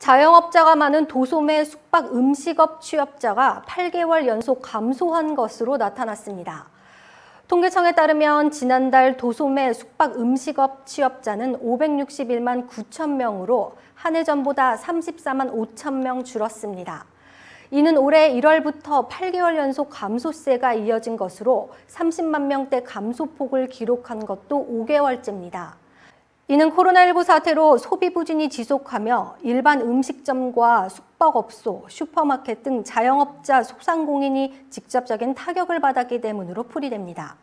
자영업자가 많은 도소매, 숙박, 음식업 취업자가 8개월 연속 감소한 것으로 나타났습니다. 통계청에 따르면 지난달 도소매, 숙박, 음식업 취업자는 561만 9천 명으로 한해 전보다 34만 5천 명 줄었습니다. 이는 올해 1월부터 8개월 연속 감소세가 이어진 것으로 30만 명대 감소폭을 기록한 것도 5개월째입니다. 이는 코로나19 사태로 소비 부진이 지속하며 일반 음식점과 숙박업소, 슈퍼마켓 등 자영업자, 소상공인이 직접적인 타격을 받았기 때문으로 풀이됩니다.